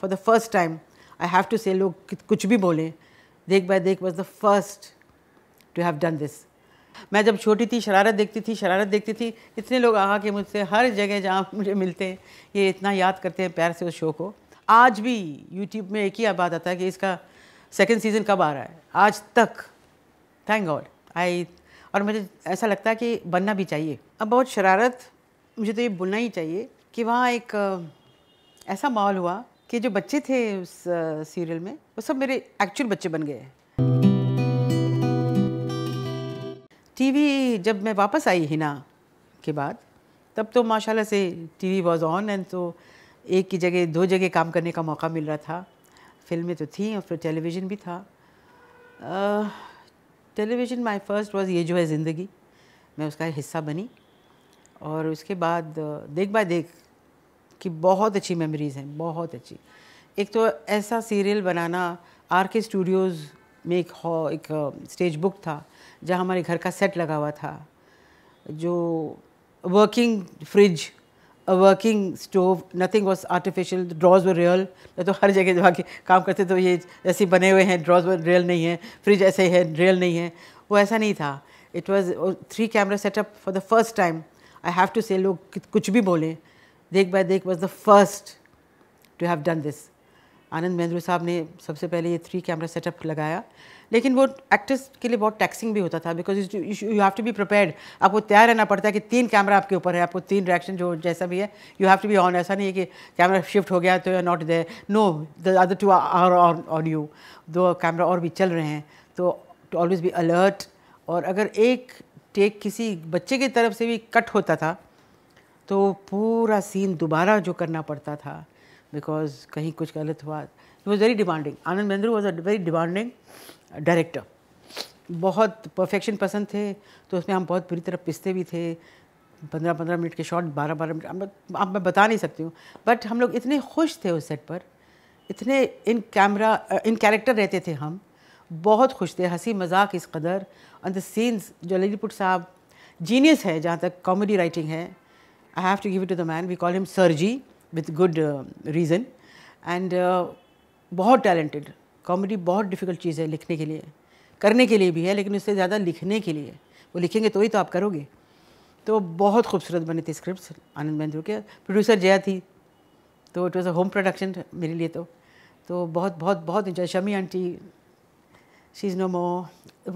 For the first time I have to say लोग कुछ भी बोलें Dekh Bhai Dekh was the first to have done this मैं जब छोटी थी शरारत देखती थी शरारत देखती थी इतने लोग आ के मुझसे हर जगह जहाँ मुझे मिलते हैं ये इतना याद करते हैं प्यार से उस शो को आज भी यूट्यूब में एक ही बात आता है कि इसका सेकेंड सीज़न कब आ रहा है आज तक थैंक गॉड आई और मुझे ऐसा लगता है कि बनना भी चाहिए अब बहुत शरारत मुझे तो ये बोलना ही चाहिए कि वहाँ एक ऐसा माहौल हुआ कि जो बच्चे थे उस सीरियल में वो सब मेरे एक्चुअल बच्चे बन गए टीवी जब मैं वापस आई हिना के बाद तब तो माशाल्लाह से टीवी वाज ऑन एंड तो एक की जगह दो जगह काम करने का मौका मिल रहा था फिल्में तो थी और फिर टेलीविज़न भी था टेलीविज़न माय फर्स्ट वाज ये जो है ज़िंदगी मैं उसका हिस्सा बनी और उसके बाद देख बाय देख कि बहुत अच्छी मेमोरीज़ हैं बहुत अच्छी एक तो ऐसा सीरियल बनाना आर के स्टूडियोज़ में एक हॉ एक स्टेज uh, बुक था जहाँ हमारे घर का सेट लगा हुआ था जो working fridge a working stove nothing was artificial drawers were real या तो हर जगह जाके काम करते तो ये ऐसे बने हुए हैं ड्रॉज व रियल नहीं है फ्रिज ऐसे है रियल नहीं है वो ऐसा नहीं था it was three camera setup for the first time I have to say लोग कुछ भी बोलें Dekh Bhai Dekh was the first to have done this Anand Mahendroo साहब ने सबसे पहले ये थ्री कैमरा सेटअप लगाया लेकिन वो एक्टर्स के लिए बहुत टैक्सिंग भी होता था because you have to be prepared आपको तैयार रहना पड़ता है कि तीन कैमरा आपके ऊपर है आपको तीन रिएक्शन जो जैसा भी है you have to be on ऐसा नहीं है कि कैमरा शिफ्ट हो गया तो you not there no the other two are on you दो कैमरा और भी चल रहे हैं तो टू ऑलवेज बी अलर्ट और अगर एक टेक किसी बच्चे की तरफ से भी कट होता था तो पूरा सीन दोबारा जो करना पड़ता था बिकॉज कहीं कुछ गलत हुआ it was very demanding Anand Mahendroo was a very demanding director बहुत परफेक्शन पसंद थे तो उसमें हम बहुत बुरी तरह पिसते भी थे पंद्रह पंद्रह मिनट के शॉट बारह बारह मिनट आप मैं बता नहीं सकती हूँ बट हम लोग इतने खुश थे उस सेट पर इतने इन कैमरा इन कैरेक्टर रहते थे हम बहुत खुश थे हंसी मजाक इस कदर एंड द सीन्स जो ललीपुट साहब जीनियस है जहाँ तक कॉमेडी राइटिंग है I have to give it to the man. We call him Sergi with good uh, reason. And uh, बहुत टैलेंटेड कॉमेडी बहुत डिफ़िकल्ट चीज़ है लिखने के लिए करने के लिए भी है लेकिन उससे ज़्यादा लिखने के लिए वो लिखेंगे तो ही तो आप करोगे तो बहुत खूबसूरत बने थे स्क्रिप्ट आनंद महेंद्र के प्रोड्यूसर जया थी तो it was a home production मेरे लिए तो तो बहुत बहुत बहुत इंजॉय शमी आंटी शी नो मो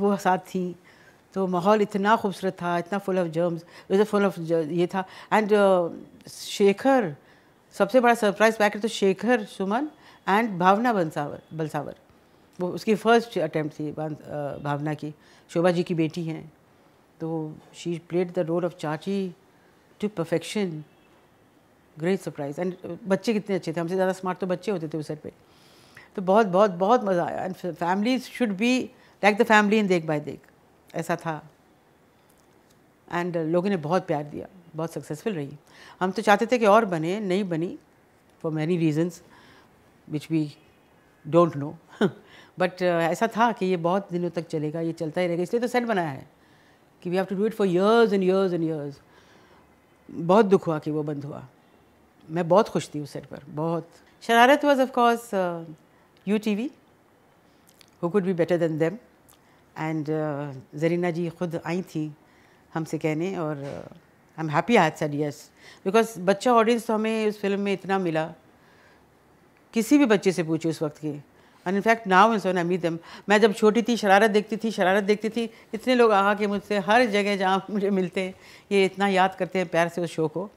वो साथ थी तो माहौल इतना खूबसूरत था इतना full of germs full of ये था एंड uh, शेखर सबसे बड़ा सरप्राइज पैकेट तो शेखर सुमन एंड भावना बंसावर बलसावर वो उसकी फर्स्ट अटैम्प्ट थी भावना की शोभा जी की बेटी हैं तो she played the role of chachi to perfection great surprise and बच्चे कितने अच्छे थे हमसे ज़्यादा स्मार्ट तो बच्चे होते थे उस सर पे तो बहुत बहुत बहुत मज़ा आया and family should be like the family in Dekh Bhai देख ऐसा था एंड लोगों ने बहुत प्यार दिया बहुत सक्सेसफुल रही हम तो चाहते थे कि और बने नहीं बनी for many reasons which we don't know but ऐसा था कि ये बहुत दिनों तक चलेगा ये चलता ही रहेगा इसलिए तो सेट बनाया है कि we have to do it for years and years and years बहुत दुख हुआ कि वो बंद हुआ मैं बहुत खुश थी उस सेट पर बहुत शरारत was of course U T V who could be better than them and Zarina ji खुद आई थी हमसे कहने और I am happy I said yes because बच्चा ऑडियंस तो हमें उस फिल्म में इतना मिला किसी भी बच्चे से पूछे उस वक्त की एंड इनफैक्ट नाउ इन सोन अमीद मैं जब छोटी थी शरारत देखती थी शरारत देखती थी इतने लोग आ के मुझसे हर जगह जहाँ मुझे मिलते हैं ये इतना याद करते हैं प्यार से उस शो को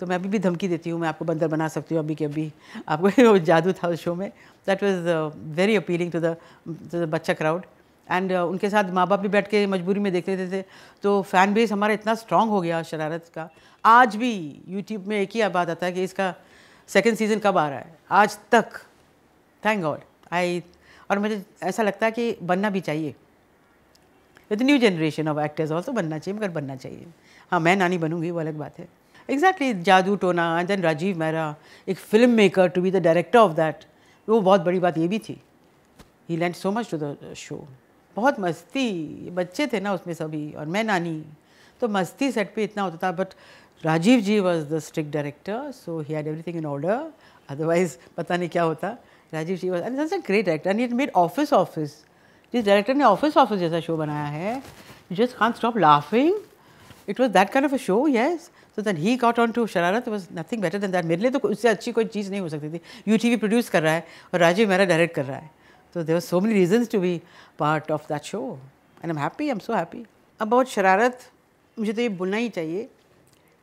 तो मैं अभी भी धमकी देती हूँ मैं आपको बंदर बना सकती हूँ अभी के अभी आपको जादू था उस शो में that was very appealing to the bachcha crowd and uh, उनके साथ माँ बाप भी बैठ के मजबूरी में देख लेते थे तो फ़ैन बेस हमारा इतना स्ट्रांग हो गया शरारत का आज भी यूट्यूब में एक ही बात आता है कि इसका सेकेंड सीज़न कब आ रहा है आज तक थैंक गॉड आई और मुझे ऐसा लगता है कि बनना भी चाहिए with new generation of actors also बनना चाहिए मगर बनना चाहिए हाँ मैं नानी बनूंगी वो अलग बात है एग्जैक्टली exactly, जादू टोना एंड देन राजीव मेहरा एक film maker to be the director of that वो बहुत बड़ी बात ये भी थी he lend so much to the show बहुत मस्ती बच्चे थे ना उसमें सभी और मैं नानी तो मस्ती सेट पे इतना होता था but Rajeev ji was the strict director so he had everything in order otherwise पता नहीं क्या होता Rajeev ji was and great director and it made Office Office जिस डायरेक्टर ने ऑफिस ऑफिस जैसा शो बनाया है just can't stop laughing it was that kind of a show yes so then he got on to Shararat was nothing better than that मेरे लिए तो उससे अच्छी कोई चीज़ नहीं हो सकती थी यू टी वी प्रोड्यूस कर रहा है और राजीव मेरा डायरेक्ट कर रहा है So there were so many reasons to be part of that show and I'm happy, I'm so happy. About शरारत मुझे तो ये बोलना ही चाहिए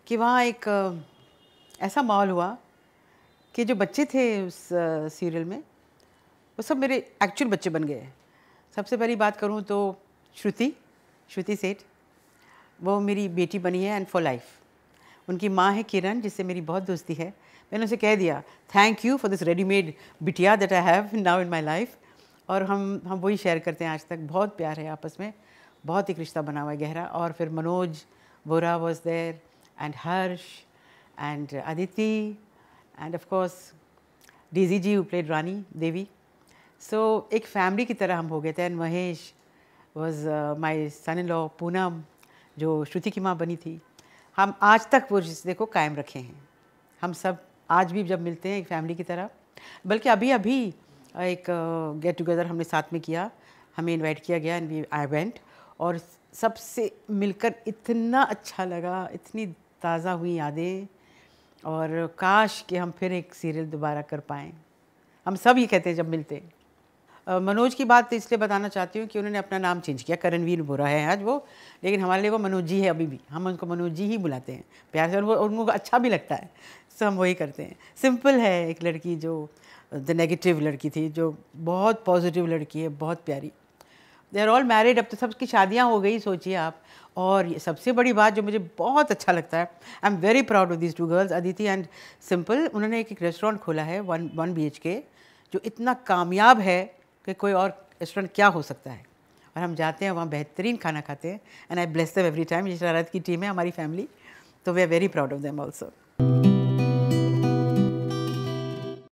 कि वहाँ एक ऐसा माहौल हुआ कि जो बच्चे थे उस सीरियल में वो सब मेरे एक्चुअल बच्चे बन गए सबसे पहली बात करूँ तो श्रुति श्रुति सेठ वो मेरी बेटी बनी है एंड फॉर लाइफ उनकी माँ है किरण जिससे मेरी बहुत दोस्ती है मैंने उसे कह दिया thank you for this readymade bitiya that I have now in my life और हम हम वही शेयर करते हैं आज तक बहुत प्यार है आपस में बहुत एक रिश्ता बना हुआ है गहरा और फिर Manoj Bora was there and Harsh and Aditi and of course D G ji played Rani Devi so so, एक फैमिली की तरह हम हो गए थे and Mahesh was my son in law Poonam जो श्रुति की माँ बनी थी हम आज तक वो रिश्ते को कायम रखे हैं हम सब आज भी जब मिलते हैं एक फैमिली की तरह बल्कि अभी अभी एक गेट टुगेदर हमने साथ में किया हमें इनवाइट किया गया एंड वी आई वेंट और सबसे मिलकर इतना अच्छा लगा इतनी ताज़ा हुई यादें और काश कि हम फिर एक सीरियल दोबारा कर पाएँ हम सब ये कहते हैं जब मिलते मनोज की बात इसलिए बताना चाहती हूँ कि उन्होंने अपना नाम चेंज किया करणवीर बोरा है आज वो लेकिन हमारे लिए वो मनोज जी है अभी भी हम उनको मनोज जी ही बुलाते हैं प्यार से और वो उनको अच्छा भी लगता है सो हम वही करते हैं सिंपल है एक लड़की जो द नेगेटिव लड़की थी जो बहुत पॉजिटिव लड़की है बहुत प्यारी दे आर ऑल मैरिड अब तो सबकी शादियाँ हो गई सोचिए आप और सबसे बड़ी बात जो मुझे बहुत अच्छा लगता है I am very proud of this two girls Aditi and Simple उन्होंने एक एक रेस्टोरेंट खोला है वन वन बी के जो इतना कामयाब है कि कोई और रेस्टोरेंट क्या हो सकता है और हम जाते हैं वहाँ बेहतरीन खाना खाते हैं and I bless them every time ये शरारत की टीम है हमारी फैमिली तो we are very proud of them also